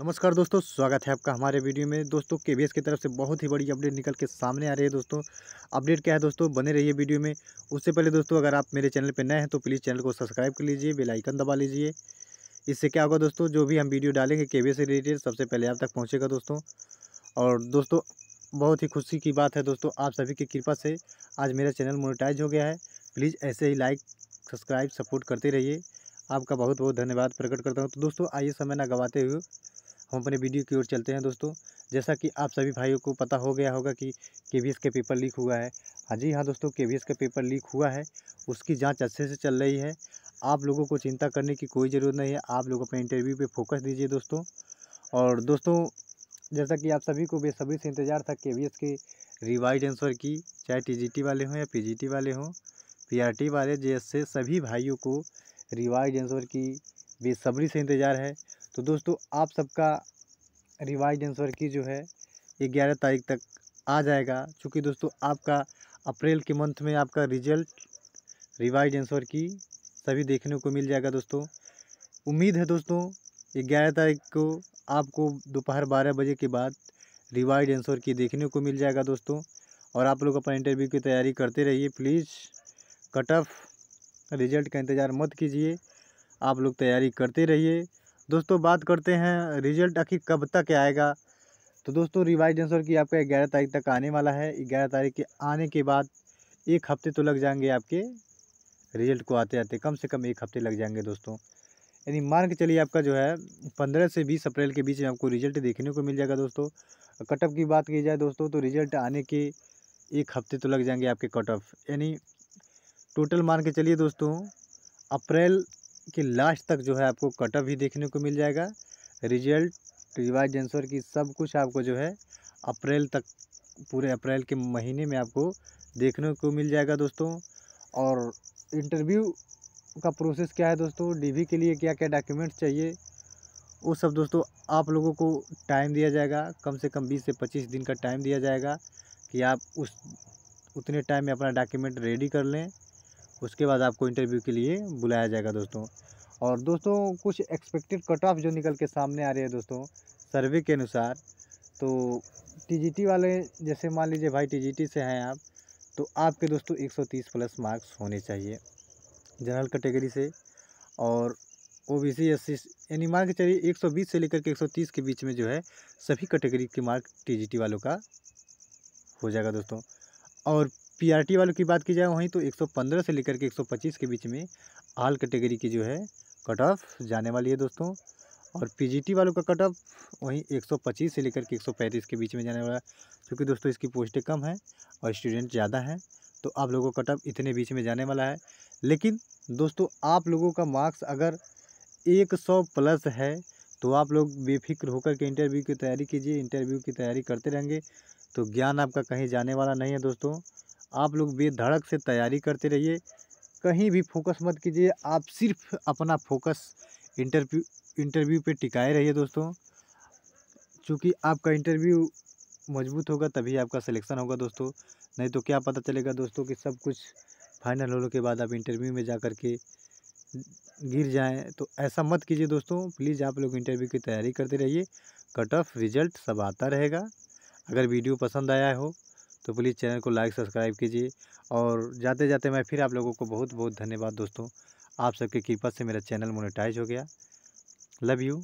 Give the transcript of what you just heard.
नमस्कार दोस्तों स्वागत है आपका हमारे वीडियो में दोस्तों के की तरफ से बहुत ही बड़ी अपडेट निकल के सामने आ रही है दोस्तों अपडेट क्या है दोस्तों बने रहिए वीडियो में उससे पहले दोस्तों अगर आप मेरे चैनल पर नए हैं तो प्लीज़ चैनल को सब्सक्राइब कर लीजिए बेलाइकन दबा लीजिए इससे क्या होगा दोस्तों जो भी हम वीडियो डालेंगे के से रिलेटेड सबसे पहले आप तक पहुँचेगा दोस्तों और दोस्तों बहुत ही खुशी की बात है दोस्तों आप सभी की कृपा से आज मेरा चैनल मोनिटाइज हो गया है प्लीज़ ऐसे ही लाइक सब्सक्राइब सपोर्ट करते रहिए आपका बहुत बहुत धन्यवाद प्रकट करता हूँ तो दोस्तों आइए समय ना गवाते हुए हम अपने वीडियो की ओर चलते हैं दोस्तों जैसा कि आप सभी भाइयों को पता हो गया होगा कि के वी का पेपर लीक हुआ है हाँ जी हाँ दोस्तों के वी का पेपर लीक हुआ है उसकी जाँच अच्छे से चल रही है आप लोगों को चिंता करने की कोई ज़रूरत नहीं है आप लोग अपने इंटरव्यू पर फोकस दीजिए दोस्तों और दोस्तों जैसा कि आप सभी को बेसब्री से इंतज़ार था के के रिवाइज आंसर की चाहे टी वाले हों या टी वाले हों टी वाले जैसे सभी भाइयों को रिवाइज आंसर की बेसब्री से इंतज़ार है तो दोस्तों आप सबका रिवाइज आंसर की जो है ये ग्यारह तारीख तक आ जाएगा चूँकि दोस्तों आपका अप्रैल के मंथ में आपका रिजल्ट रिवाइज आंसर की सभी देखने को मिल जाएगा दोस्तों उम्मीद है दोस्तों ये ग्यारह तारीख को आपको दोपहर बारह बजे के बाद रिवाइज आंसर की देखने को मिल जाएगा दोस्तों और आप लोग अपना इंटरव्यू की तैयारी करते रहिए प्लीज़ कट ऑफ रिजल्ट का इंतज़ार मत कीजिए आप लोग तैयारी करते रहिए दोस्तों बात करते हैं रिजल्ट आखिर कब तक आएगा तो दोस्तों रिवाइज आंसर की आपका ग्यारह तारीख तक आने वाला है ग्यारह तारीख के आने के बाद एक हफ्ते तो लग जाएंगे आपके रिजल्ट को आते आते कम से कम एक हफ्ते लग जाएंगे दोस्तों यानी मान के चलिए आपका जो है पंद्रह से बीस अप्रैल के बीच में आपको रिजल्ट देखने को मिल जाएगा दोस्तों कटअप की बात की जाए दोस्तों तो रिजल्ट आने के एक हफ्ते तो लग जाएंगे आपके कट ऑफ यानी टोटल मान के चलिए दोस्तों अप्रैल के लास्ट तक जो है आपको कटअप भी देखने को मिल जाएगा रिजल्ट रिवाइज आंसर की सब कुछ आपको जो है अप्रैल तक पूरे अप्रैल के महीने में आपको देखने को मिल जाएगा दोस्तों और इंटरव्यू का प्रोसेस क्या है दोस्तों डीवी के लिए क्या क्या डॉक्यूमेंट्स चाहिए वो सब दोस्तों आप लोगों को टाइम दिया जाएगा कम से कम बीस से पच्चीस दिन का टाइम दिया जाएगा कि आप उस उतने टाइम में अपना डॉक्यूमेंट रेडी कर लें उसके बाद आपको इंटरव्यू के लिए बुलाया जाएगा दोस्तों और दोस्तों कुछ एक्सपेक्टेड कट ऑफ जो निकल के सामने आ रही है दोस्तों सर्वे के अनुसार तो टीजीटी वाले जैसे मान लीजिए भाई टीजीटी से हैं आप तो आपके दोस्तों 130 प्लस मार्क्स होने चाहिए जनरल कैटेगरी से और O B C S C यानी मान के चलिए 120 से लेकर के 130 के बीच में जो है सभी कैटेगरी के मार्क टीजीटी वालों का हो जाएगा दोस्तों और पीआरटी वालों की बात की जाए वहीं तो 115 से लेकर के 125 के बीच में आल कैटेगरी की जो है कट ऑफ जाने वाली है दोस्तों और पीजीटी वालों का कट ऑफ वहीं 125 से लेकर के 135 के बीच में जाने वाला है क्योंकि दोस्तों इसकी पोस्टें कम हैं और स्टूडेंट ज़्यादा हैं तो आप लोगों का कट ऑफ इतने बीच में जाने वाला है लेकिन दोस्तों आप लोगों का मार्क्स अगर एक प्लस है तो आप लोग बेफिक्र होकर के इंटरव्यू की तैयारी कीजिए इंटरव्यू की तैयारी करते रहेंगे तो ज्ञान आपका कहीं जाने वाला नहीं है दोस्तों आप लोग बेधड़क से तैयारी करते रहिए कहीं भी फोकस मत कीजिए आप सिर्फ अपना फोकस इंटरव्यू इंटरव्यू पे टिकाए रहिए दोस्तों चूँकि आपका इंटरव्यू मजबूत होगा तभी आपका सिलेक्शन होगा दोस्तों नहीं तो क्या पता चलेगा दोस्तों कि सब कुछ फाइनल होने के बाद आप इंटरव्यू में जा कर के गिर जाएं तो ऐसा मत कीजिए दोस्तों प्लीज़ आप लोग इंटरव्यू की तैयारी करते रहिए कट ऑफ रिजल्ट सब आता रहेगा अगर वीडियो पसंद आया हो तो प्लीज़ चैनल को लाइक सब्सक्राइब कीजिए और जाते जाते मैं फिर आप लोगों को बहुत बहुत धन्यवाद दोस्तों आप सबके कृपा से मेरा चैनल मोनेटाइज हो गया लव यू